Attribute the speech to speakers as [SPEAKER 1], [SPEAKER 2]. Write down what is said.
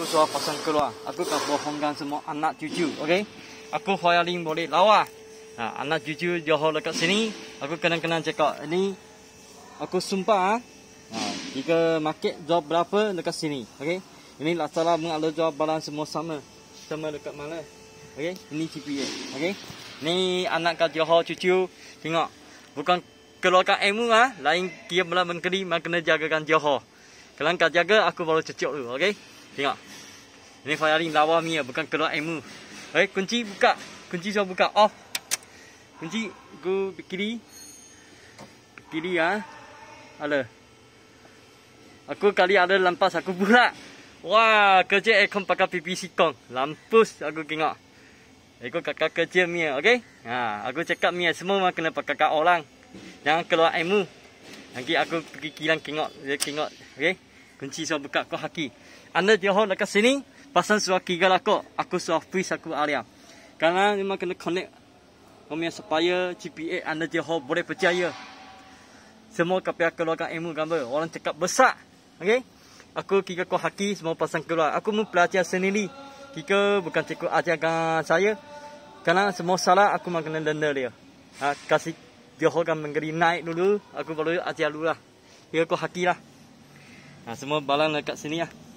[SPEAKER 1] aku suruh pasang keluar. Aku akan bohongkan semua anak cucu, okay? Aku Hoyaling boleh lawa. Ha, anak cucu Johor dekat sini, aku kena-kena cakap. Ini aku sumpah ah. ha, jika market jual berapa dekat sini, okay? Ini Lazada mengalu jual barang semua sama. Sama dekat mana? okay? ini CPA, okay? Ini anak kat Johor cucu, tengok. Bukan keluarkan ilmu ah, ha? lain kira belah mengkeri, mak kena jagakan Johor. Kalau kau jaga, aku baru cecok dulu, okey? Tengok. Ini firing lawa ni bukan keluar emu. Eh kunci buka. Kunci saya buka. Off. Kunci go kiri. Kiri ya, Ha. Aku kali ada lampas aku pula. Wah, kerja aircon pakai PPC kong. Lampus aku tengok. Aku kakak kerja mia, okey? Ha, aku cakap mia semua kena pakai kak orang. Jangan keluar emu. Nanti aku pergi kilang tengok, dia tengok, okey? kunci suar buka kau haki. Anda jauh nak sini, pasang suar kiga lah kau. Aku suar freeze aku alia. Karena memang kena connect. Kau punya supplier, GPA, anda jauh boleh percaya. Semua kapi aku keluarkan ilmu gambar. Orang cakap besar. Okay? Aku kira kau haki, semua pasang keluar. Aku mau belajar sendiri. kira bukan cikgu ajarkan saya. Karena semua salah, aku memang kena denda dia. Ha, kasih Johor kan menggeri naik dulu. Aku baru ajar dulu lah. Ya, kau haki lah. Ha, semua balang dekat sini lah.